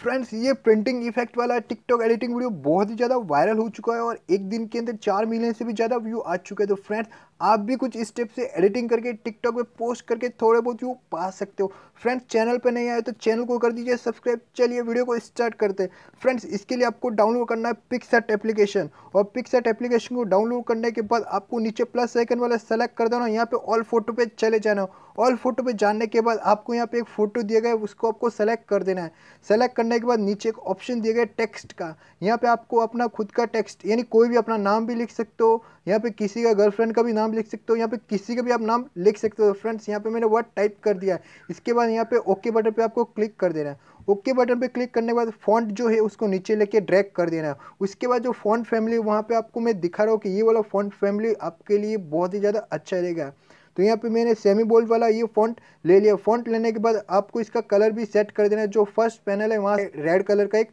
friends ये printing effect वाला TikTok editing video बहुत ही ज़्यादा वायरल हो चुका है और एक दिन के अंदर चार मिलियन से भी ज़्यादा व्यू आ चुके हैं तो फ्रेंड्स आप भी कुछ स्टेप से एडिटिंग करके टिकटॉक पे पोस्ट करके थोड़े बहुत व्यू पा सकते हो फ्रेंड्स चैनल पे नहीं आए तो चैनल को कर दीजिए सब्सक्राइब चलिए वीडियो को स्टार्ट करते हैं फ्रेंड्स इसके लिए आपको डाउनलोड करना है पिकसेट एप्लीकेशन और पिकसेट एप्लीकेशन को डाउनलोड करने के बाद आपको नीचे प्लस आइकन वाला सेलेक्ट कर देना यहाँ पे ऑल फोटो पे चले जाना ऑल फोटो पे जानने के बाद आपको यहाँ पे एक फोटो दिया गया उसको आपको सेलेक्ट कर देना है सेलेक्ट करने के बाद नीचे एक ऑप्शन दिया गया टेक्स्ट का यहाँ पे आपको अपना खुद का टेक्स्ट यानी कोई भी अपना नाम भी लिख सकते हो यहाँ पे किसी का गर्लफ्रेंड का भी नाम लिख सकते हो यहाँ पे किसी का भी आप नाम लिख सकते हो फ्रेंड्स यहाँ पे मैंने वर्ड टाइप कर दिया है इसके बाद यहाँ पे ओके बटन पे आपको क्लिक कर देना है ओके बटन पे क्लिक करने के बाद फॉन्ट जो है उसको नीचे लेके ड्रैग कर देना है उसके बाद जो फॉन्ट फैमिली वहाँ पर आपको मैं दिखा रहा हूँ कि ये वाला फॉन्ट फैमिली आपके लिए बहुत ही ज़्यादा अच्छा रहेगा तो यहाँ पे मैंने सेमी बोल्ड वाला ये फॉन्ट ले लिया फॉन्ट लेने के बाद आपको इसका कलर भी सेट कर देना है जो फर्स्ट पैनल है वहाँ रेड कलर का एक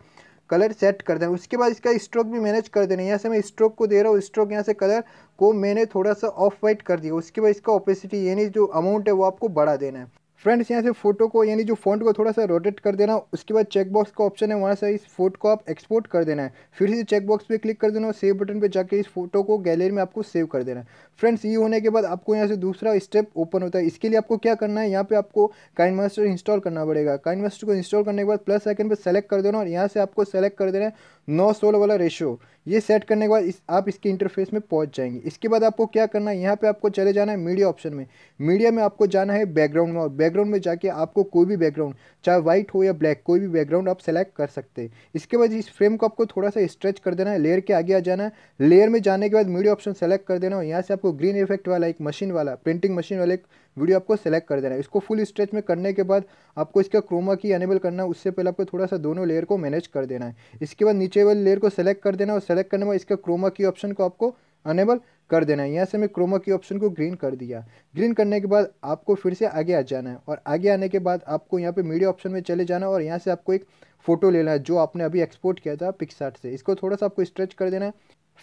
कलर सेट कर देना उसके बाद इसका स्ट्रोक भी मैनेज कर देना यहाँ से मैं स्ट्रोक को दे रहा हूँ स्ट्रोक यहाँ से कलर को मैंने थोड़ा सा ऑफ वाइट कर दिया उसके बाद इसका ओपेसिटी यानी जो अमाउंट है वो आपको बढ़ा देना है फ्रेंड्स यहाँ से फोटो को यानी जो फ़ॉन्ट को थोड़ा सा रोटेट कर देना उसके बाद चेकबॉक्स का ऑप्शन है वहाँ से इस फोटो को आप एक्सपोर्ट कर देना है फिर से चेकबॉक्स पे क्लिक कर देना और सेव बटन पे जाके इस फोटो को गैलरी में आपको सेव कर देना है फ्रेंड्स ये होने के बाद आपको यहाँ से दूसरा स्टेप ओपन होता है इसके लिए आपको क्या करना है यहाँ पर आपको काइन इंस्टॉल करना पड़ेगा काइन को इंस्टॉल करने के बाद प्लस सेकंड पर सेलेक्ट कर देना और यहाँ से आपको सेलेक्ट कर देना है नौ सोलह वाला रेशो ये सेट करने के बाद इस आप इसके इंटरफेस में पहुंच जाएंगे इसके बाद आपको क्या करना है यहाँ पे आपको चले जाना है मीडिया ऑप्शन में मीडिया में आपको जाना है बैकग्राउंड में और बैकग्राउंड में जाके आपको कोई भी बैकग्राउंड चाहे व्हाइट हो या ब्लैक कोई भी बैकग्राउंड आप सेलेक्ट कर सकते हैं इसके बाद इस फ्रेम को आपको थोड़ा सा स्ट्रेच कर देना है लेयर के आगे आ जाना है लेयर में जाने के बाद मीडिया ऑप्शन सेलेक्ट कर देना और यहाँ से आपको ग्रीन इफेक्ट वाला एक मशीन वाला प्रिंटिंग मशीन वाला एक वीडियो आपको सेलेक्ट कर देना है इसको फुल स्ट्रेच में करने के बाद आपको इसका क्रोमा की अनेबल करना है उससे पहले आपको थोड़ा सा दोनों लेयर को मैनेज कर देना है इसके बाद नीचे वाले लेयर को सेलेक्ट कर देना और सेलेक्ट करने के बाद इसका क्रोमा की ऑप्शन को आपको अनेबल कर देना है यहाँ से मैं क्रोमा की ऑप्शन को ग्रीन कर दिया ग्रीन करने के बाद आपको फिर से आगे आ जाना है और आगे आने के बाद आपको यहाँ पे मीडिया ऑप्शन में चले जाना है और यहाँ से आपको एक फ़ोटो लेना है जो आपने अभी एक्सपोर्ट किया था पिक्सार्ट से इसको थोड़ा सा आपको स्ट्रेच कर देना है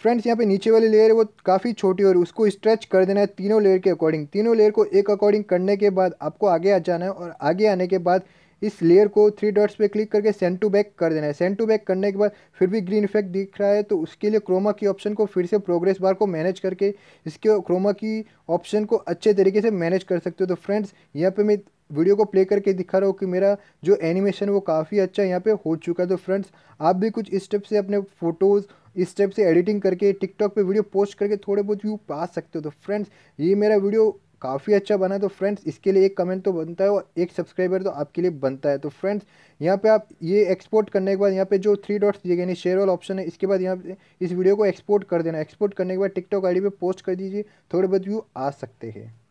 फ्रेंड्स यहाँ पे नीचे वाली लेयर है वो काफ़ी छोटी और उसको स्ट्रेच कर देना है तीनों लेयर के अकॉर्डिंग तीनों लेयर को एक अकॉर्डिंग करने के बाद आपको आगे आ जाना है और आगे आने के बाद इस लेयर को थ्री डॉट्स पे क्लिक करके सेंड टू बैक कर देना है सेंड टू बैक करने के बाद फिर भी ग्रीन इफेक्ट दिख रहा है तो उसके लिए क्रोमा की ऑप्शन को फिर से प्रोग्रेस बार को मैनेज करके इसके क्रोमा की ऑप्शन को अच्छे तरीके से मैनेज कर सकते हो तो फ्रेंड्स यहाँ पर मैं वीडियो को प्ले करके दिखा रहा हूँ कि मेरा जो एनिमेशन वो काफ़ी अच्छा यहाँ पर हो चुका है तो फ्रेंड्स आप भी कुछ स्टेप से अपने फ़ोटोज़ इस टाइप से एडिटिंग करके टिकटॉक पे वीडियो पोस्ट करके थोड़े बहुत व्यू पा सकते हो तो फ्रेंड्स ये मेरा वीडियो काफ़ी अच्छा बना तो फ्रेंड्स इसके लिए एक कमेंट तो बनता है और एक सब्सक्राइबर तो आपके लिए बनता है तो फ्रेंड्स यहाँ पे आप ये एक्सपोर्ट करने के बाद यहाँ पे जो थ्री डॉट्स दिए गए यानी शेयर वाला ऑप्शन है इसके बाद यहाँ पे इस वीडियो को एक्सपोर्ट कर देना एक्सपोर्ट करने के बाद टिकटॉक आई पे पोस्ट कर दीजिए थोड़े बहुत व्यू आ सकते हैं